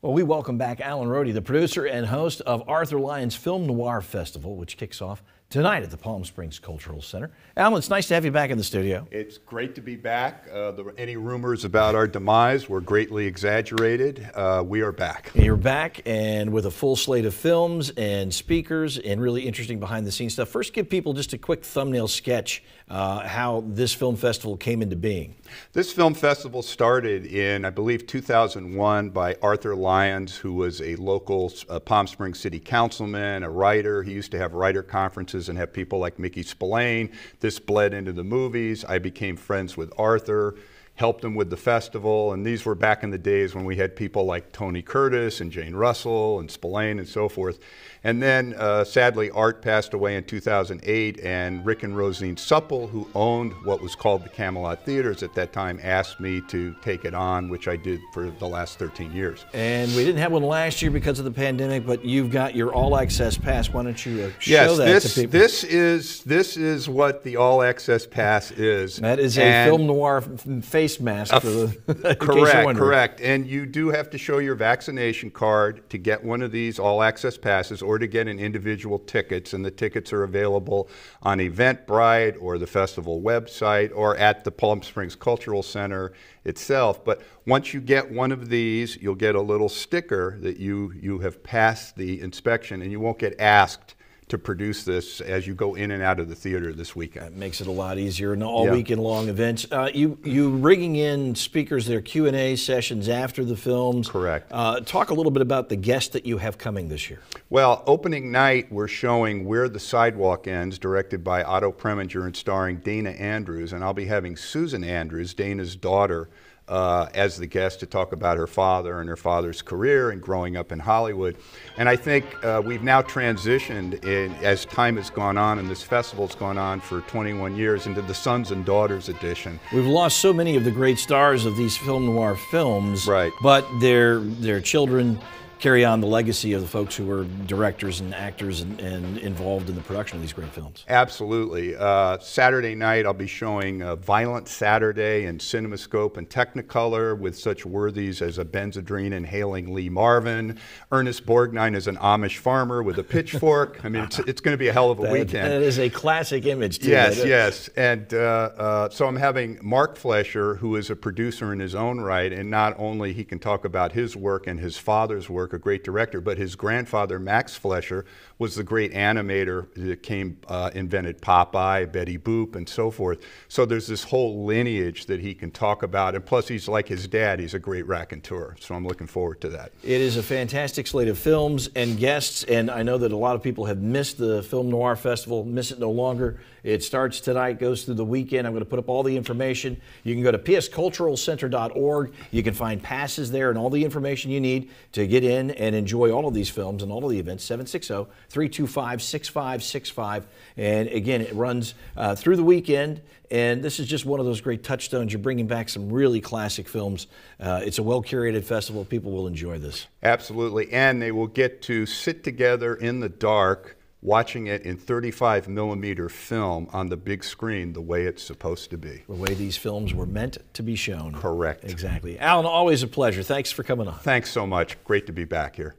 Well, we welcome back Alan Rohde, the producer and host of Arthur Lyons Film Noir Festival, which kicks off tonight at the Palm Springs Cultural Center. Alan, it's nice to have you back in the studio. It's great to be back. Uh, the, any rumors about our demise were greatly exaggerated. Uh, we are back. you're back and with a full slate of films and speakers and really interesting behind the scenes stuff. First, give people just a quick thumbnail sketch uh, how this film festival came into being. This film festival started in, I believe, 2001 by Arthur Lyons, who was a local uh, Palm Springs City Councilman, a writer. He used to have writer conferences classes and have people like Mickey Spillane. This bled into the movies. I became friends with Arthur helped them with the festival. And these were back in the days when we had people like Tony Curtis and Jane Russell and Spillane and so forth. And then uh, sadly, Art passed away in 2008, and Rick and Rosine Supple, who owned what was called the Camelot Theaters at that time, asked me to take it on, which I did for the last 13 years. And we didn't have one last year because of the pandemic, but you've got your all access pass. Why don't you uh, show yes, that this, to people? This is, this is what the all access pass is. That is a and film noir face face mask. Uh, the, correct, correct. And you do have to show your vaccination card to get one of these all access passes or to get an individual tickets. And the tickets are available on Eventbrite or the festival website or at the Palm Springs Cultural Center itself. But once you get one of these, you'll get a little sticker that you, you have passed the inspection and you won't get asked to produce this as you go in and out of the theater this weekend. That makes it a lot easier. And all yeah. weekend long events. Uh, you you rigging in speakers their Q and A sessions after the films. Correct. Uh, talk a little bit about the guests that you have coming this year. Well, opening night we're showing where the sidewalk ends, directed by Otto Preminger and starring Dana Andrews, and I'll be having Susan Andrews, Dana's daughter uh, as the guest to talk about her father and her father's career and growing up in Hollywood. And I think uh, we've now transitioned in, as time has gone on and this festival's gone on for 21 years into the Sons and Daughters edition. We've lost so many of the great stars of these film noir films, right. but their, their children carry on the legacy of the folks who were directors and actors and, and involved in the production of these great films. Absolutely. Uh, Saturday night, I'll be showing uh, Violent Saturday in CinemaScope and Technicolor with such worthies as a Benzedrine inhaling Lee Marvin. Ernest Borgnine is an Amish farmer with a pitchfork. I mean, it's, it's going to be a hell of a that, weekend. That is a classic image, too. Yes, yes. And uh, uh, so I'm having Mark Flesher, who is a producer in his own right, and not only he can talk about his work and his father's work a great director, but his grandfather, Max Flesher, was the great animator that came, uh, invented Popeye, Betty Boop, and so forth. So there's this whole lineage that he can talk about. And plus, he's like his dad, he's a great raconteur. So I'm looking forward to that. It is a fantastic slate of films and guests. And I know that a lot of people have missed the Film Noir Festival, miss it no longer. It starts tonight, goes through the weekend. I'm going to put up all the information. You can go to psculturalcenter.org. You can find passes there and all the information you need to get in in and enjoy all of these films and all of the events, 760 325 6565. And again, it runs uh, through the weekend. And this is just one of those great touchstones. You're bringing back some really classic films. Uh, it's a well curated festival. People will enjoy this. Absolutely. And they will get to sit together in the dark watching it in 35 millimeter film on the big screen the way it's supposed to be. The way these films were meant to be shown. Correct. Exactly. Alan, always a pleasure. Thanks for coming on. Thanks so much. Great to be back here.